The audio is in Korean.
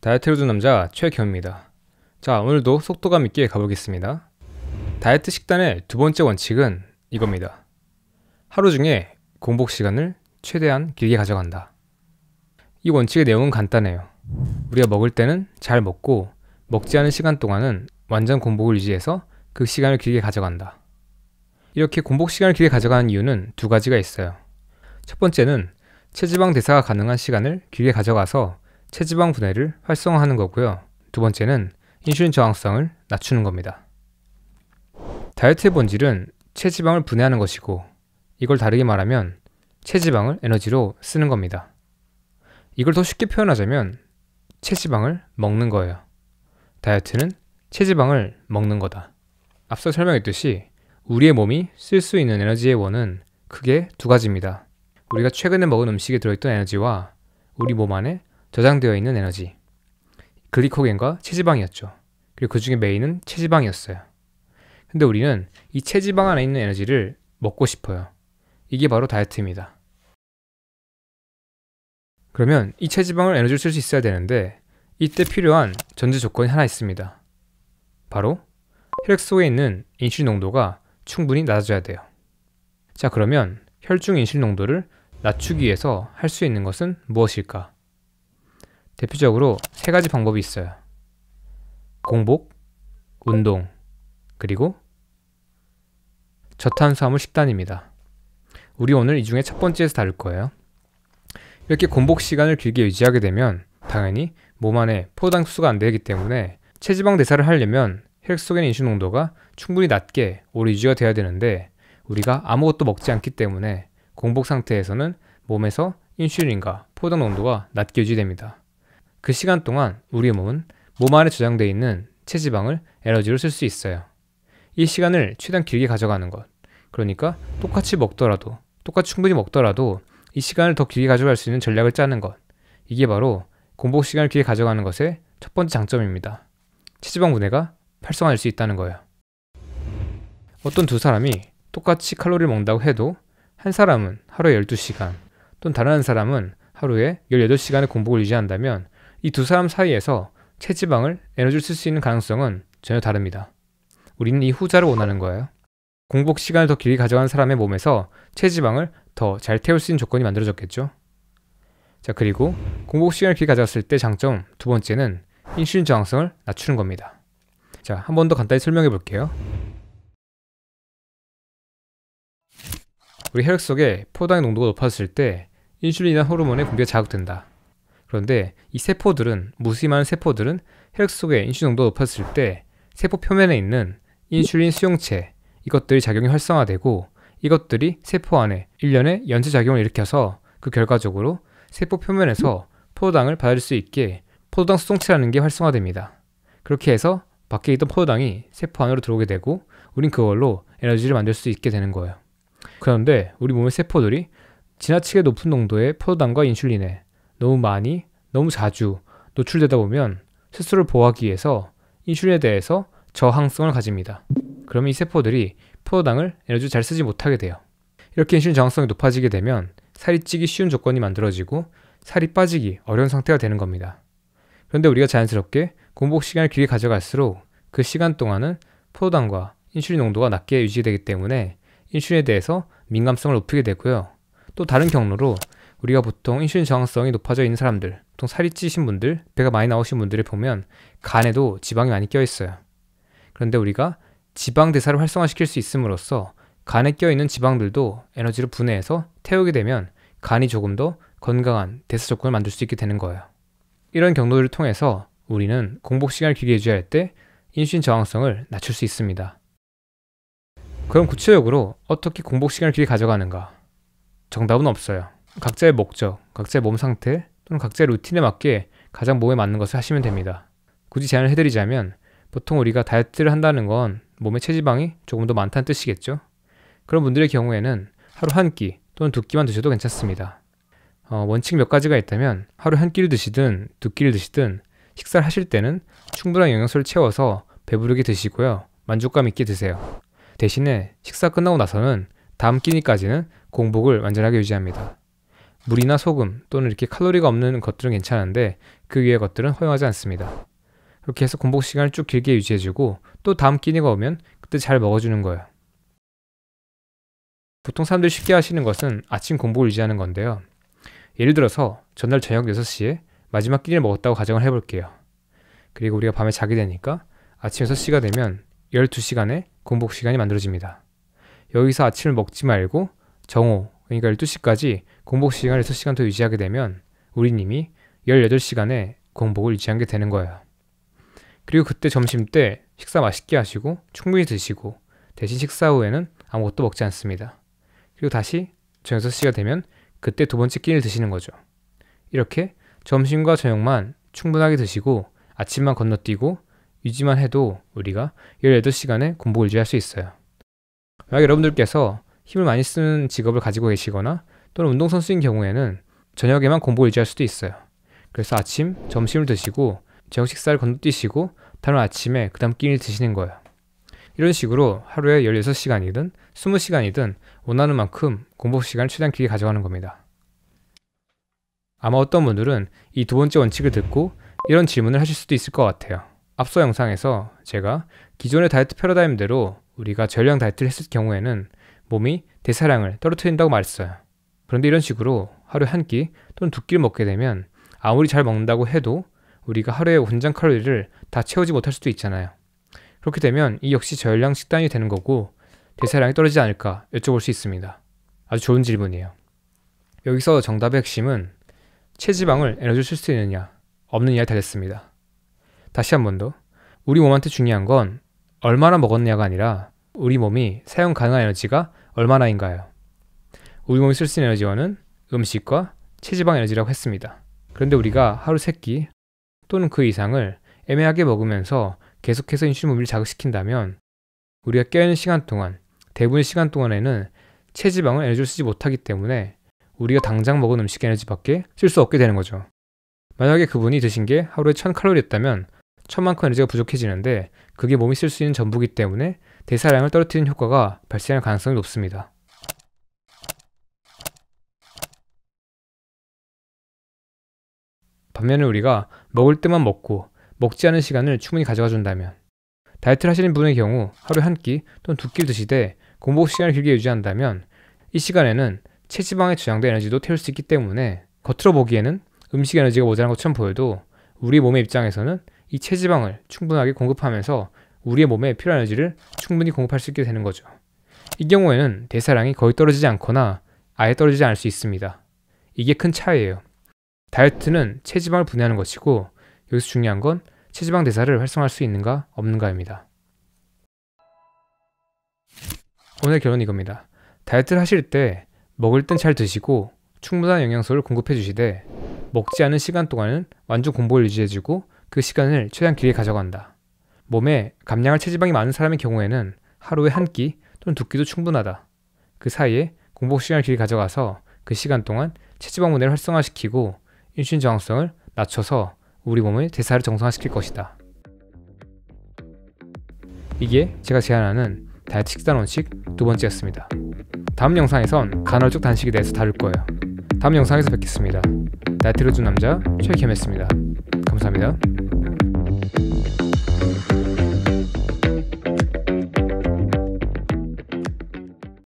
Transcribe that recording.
다이어트를 준 남자 최경입니다. 자 오늘도 속도감 있게 가보겠습니다. 다이어트 식단의 두 번째 원칙은 이겁니다. 하루 중에 공복 시간을 최대한 길게 가져간다. 이 원칙의 내용은 간단해요. 우리가 먹을 때는 잘 먹고 먹지 않은 시간 동안은 완전 공복을 유지해서 그 시간을 길게 가져간다. 이렇게 공복 시간을 길게 가져가는 이유는 두 가지가 있어요. 첫 번째는 체지방 대사가 가능한 시간을 길게 가져가서 체지방 분해를 활성화하는 거고요. 두 번째는 인슐린 저항성을 낮추는 겁니다. 다이어트의 본질은 체지방을 분해하는 것이고 이걸 다르게 말하면 체지방을 에너지로 쓰는 겁니다. 이걸 더 쉽게 표현하자면 체지방을 먹는 거예요. 다이어트는 체지방을 먹는 거다. 앞서 설명했듯이 우리의 몸이 쓸 수 있는 에너지의 원은 크게 두 가지입니다. 우리가 최근에 먹은 음식에 들어있던 에너지와 우리 몸 안에 저장되어 있는 에너지. 글리코겐과 체지방이었죠. 그리고 그 중에 메인은 체지방이었어요. 근데 우리는 이 체지방 안에 있는 에너지를 먹고 싶어요. 이게 바로 다이어트입니다. 그러면 이 체지방을 에너지를 쓸 수 있어야 되는데 이때 필요한 전제 조건이 하나 있습니다. 바로 혈액 속에 있는 인슐린 농도가 충분히 낮아져야 돼요. 자 그러면 혈중 인슐린 농도를 낮추기 위해서 할 수 있는 것은 무엇일까? 대표적으로 세 가지 방법이 있어요. 공복, 운동, 그리고 저탄수화물 식단입니다. 우리 오늘 이 중에 첫 번째에서 다룰 거예요. 이렇게 공복 시간을 길게 유지하게 되면 당연히 몸 안에 포도당 수가 안 되기 때문에 체지방 대사를 하려면 혈액 속의 인슐린 농도가 충분히 낮게 오래 유지가 돼야 되는데 우리가 아무것도 먹지 않기 때문에 공복 상태에서는 몸에서 인슐린과 포도당 농도가 낮게 유지됩니다. 그 시간 동안 우리의 몸은 몸 안에 저장되어 있는 체지방을 에너지로 쓸 수 있어요. 이 시간을 최대한 길게 가져가는 것. 그러니까 똑같이 먹더라도, 똑같이 충분히 먹더라도 이 시간을 더 길게 가져갈 수 있는 전략을 짜는 것. 이게 바로 공복 시간을 길게 가져가는 것의 첫 번째 장점입니다. 체지방 분해가 활성화될 수 있다는 거예요. 어떤 두 사람이 똑같이 칼로리를 먹는다고 해도 한 사람은 하루에 12시간, 또는 다른 한 사람은 하루에 18시간의 공복을 유지한다면 이두 사람 사이에서 체지방을 에너지를 쓸 수 있는 가능성은 전혀 다릅니다. 우리는 이 후자를 원하는 거예요. 공복 시간을 더 길게 가져간 사람의 몸에서 체지방을 더 잘 태울 수 있는 조건이 만들어졌겠죠. 자, 그리고 공복 시간을 길게 가져갔을 때 장점 두 번째는 인슐린 저항성을 낮추는 겁니다. 자, 한 번 더 간단히 설명해 볼게요. 우리 혈액 속에 포도당 농도가 높았을때인슐린이나 호르몬의 분비가 자극된다. 그런데 이 세포들은 무심한 세포들은 혈액 속의 인슐린 농도가 높았을 때 세포 표면에 있는 인슐린 수용체 이것들이 작용이 활성화되고 이것들이 세포 안에 일련의 연쇄 작용을 일으켜서 그 결과적으로 세포 표면에서 포도당을 받을수 있게 포도당 수송체라는 게 활성화됩니다. 그렇게 해서 밖에 있던 포도당이 세포 안으로 들어오게 되고 우린 그걸로 에너지를 만들 수 있게 되는 거예요. 그런데 우리 몸의 세포들이 지나치게 높은 농도의 포도당과 인슐린에 너무 많이, 너무 자주 노출되다 보면 스스로를 보호하기 위해서 인슐린에 대해서 저항성을 가집니다. 그러면 이 세포들이 포도당을 에너지 잘 쓰지 못하게 돼요. 이렇게 인슐린 저항성이 높아지게 되면 살이 찌기 쉬운 조건이 만들어지고 살이 빠지기 어려운 상태가 되는 겁니다. 그런데 우리가 자연스럽게 공복 시간을 길게 가져갈수록 그 시간 동안은 포도당과 인슐린 농도가 낮게 유지되기 때문에 인슐린에 대해서 민감성을 높이게 되고요. 또 다른 경로로 우리가 보통 인슐린 저항성이 높아져 있는 사람들, 보통 살이 찌신 분들, 배가 많이 나오신 분들을 보면 간에도 지방이 많이 껴 있어요. 그런데 우리가 지방 대사를 활성화시킬 수 있음으로써 간에 껴 있는 지방들도 에너지를 분해해서 태우게 되면 간이 조금 더 건강한 대사 조건을 만들 수 있게 되는 거예요. 이런 경로를 통해서 우리는 공복 시간을 길게 유지할 때 인슐린 저항성을 낮출 수 있습니다. 그럼 구체적으로 어떻게 공복 시간을 길게 가져가는가? 정답은 없어요. 각자의 목적, 각자의 몸 상태 또는 각자의 루틴에 맞게 가장 몸에 맞는 것을 하시면 됩니다. 굳이 제안을 해드리자면 보통 우리가 다이어트를 한다는 건 몸의 체지방이 조금 더 많다는 뜻이겠죠? 그런 분들의 경우에는 하루 한 끼 또는 두 끼만 드셔도 괜찮습니다. 어, 원칙 몇 가지가 있다면 하루 한 끼를 드시든 두 끼를 드시든 식사를 하실 때는 충분한 영양소를 채워서 배부르게 드시고요. 만족감 있게 드세요. 대신에 식사 끝나고 나서는 다음 끼니까지는 공복을 완전하게 유지합니다. 물이나 소금 또는 이렇게 칼로리가 없는 것들은 괜찮은데 그 위의 것들은 허용하지 않습니다. 그렇게 해서 공복 시간을 쭉 길게 유지해주고 또 다음 끼니가 오면 그때 잘 먹어주는 거예요. 보통 사람들이 쉽게 하시는 것은 아침 공복을 유지하는 건데요. 예를 들어서 전날 저녁 6시에 마지막 끼니를 먹었다고 가정을 해볼게요. 그리고 우리가 밤에 자게 되니까 아침 6시가 되면 12시간의 공복 시간이 만들어집니다. 여기서 아침을 먹지 말고 정오 그러니까 12시까지 공복 시간을 6시간 더 유지하게 되면 우린 이미 18시간의 공복을 유지한 게 되는 거예요. 그리고 그때 점심 때 식사 맛있게 하시고 충분히 드시고 대신 식사 후에는 아무것도 먹지 않습니다. 그리고 다시 저녁 6시가 되면 그때 두 번째 끼니를 드시는 거죠. 이렇게 점심과 저녁만 충분하게 드시고 아침만 건너뛰고 유지만 해도 우리가 18시간의 공복을 유지할 수 있어요. 만약 여러분들께서 힘을 많이 쓰는 직업을 가지고 계시거나 또는 운동선수인 경우에는 저녁에만 공복을 유지할 수도 있어요. 그래서 아침, 점심을 드시고 저녁 식사를 건너뛰시고 다음 아침에 그 다음 끼니를 드시는 거예요. 이런 식으로 하루에 16시간이든 20시간이든 원하는 만큼 공복 시간을 최대한 길게 가져가는 겁니다. 아마 어떤 분들은 이 두 번째 원칙을 듣고 이런 질문을 하실 수도 있을 것 같아요. 앞서 영상에서 제가 기존의 다이어트 패러다임대로 우리가 전량 다이어트를 했을 경우에는 몸이 대사량을 떨어뜨린다고 말했어요. 그런데 이런 식으로 하루 에한 끼 또는 두 끼를 먹게 되면 아무리 잘 먹는다고 해도 우리가 하루에 권장 칼로리를 다 채우지 못할 수도 있잖아요. 그렇게 되면 이 역시 저열량 식단이 되는 거고 대사량이 떨어지지 않을까 여쭤볼 수 있습니다. 아주 좋은 질문이에요. 여기서 정답의 핵심은 체지방을 에너지로 쓸 수 있느냐, 없느냐에 달렸습니다. 다시 한 번 더. 우리 몸한테 중요한 건 얼마나 먹었느냐가 아니라 우리 몸이 사용 가능한 에너지가 얼마나인가요? 우리 몸이 쓸 수 있는 에너지원은 음식과 체지방 에너지라고 했습니다. 그런데 우리가 하루 3끼 또는 그 이상을 애매하게 먹으면서 계속해서 인슐린 분비를 자극시킨다면 우리가 깨어있는 시간 동안 대부분의 시간 동안에는 체지방을 에너지를 쓰지 못하기 때문에 우리가 당장 먹은 음식 에너지밖에 쓸 수 없게 되는 거죠. 만약에 그분이 드신 게 하루에 1000칼로리였다면 1000만큼 에너지가 부족해지는데 그게 몸이 쓸 수 있는 전부기 때문에 대사량을 떨어뜨리는 효과가 발생할 가능성이 높습니다. 반면에 우리가 먹을 때만 먹고 먹지 않은 시간을 충분히 가져가 준다면 다이어트를 하시는 분의 경우 하루에 한 끼 또는 두 끼를 드시되 공복 시간을 길게 유지한다면 이 시간에는 체지방에 저장된 에너지도 태울 수 있기 때문에 겉으로 보기에는 음식 에너지가 모자란 것처럼 보여도 우리 몸의 입장에서는 이 체지방을 충분하게 공급하면서 우리의 몸에 필요한 에너지를 충분히 공급할 수 있게 되는 거죠. 이 경우에는 대사량이 거의 떨어지지 않거나 아예 떨어지지 않을 수 있습니다. 이게 큰 차이예요. 다이어트는 체지방을 분해하는 것이고 여기서 중요한 건 체지방 대사를 활성화할 수 있는가 없는가입니다. 오늘 결론은 이겁니다. 다이어트를 하실 때 먹을 땐 잘 드시고 충분한 영양소를 공급해 주시되 먹지 않은 시간 동안은 완전 공복을 유지해주고 그 시간을 최대한 길게 가져간다. 몸에 감량할 체지방이 많은 사람의 경우에는 하루에 한 끼 또는 두 끼도 충분하다. 그 사이에 공복 시간을 길게 가져가서 그 시간 동안 체지방 분해를 활성화시키고 인슐린 저항성을 낮춰서 우리 몸의 대사를 정상화시킬 것이다. 이게 제가 제안하는 다이어트 식단 원칙 두 번째였습니다. 다음 영상에선 간헐적 단식에 대해서 다룰 거예요. 다음 영상에서 뵙겠습니다. 다이어트를 준 남자 최겸했습니다. 감사합니다.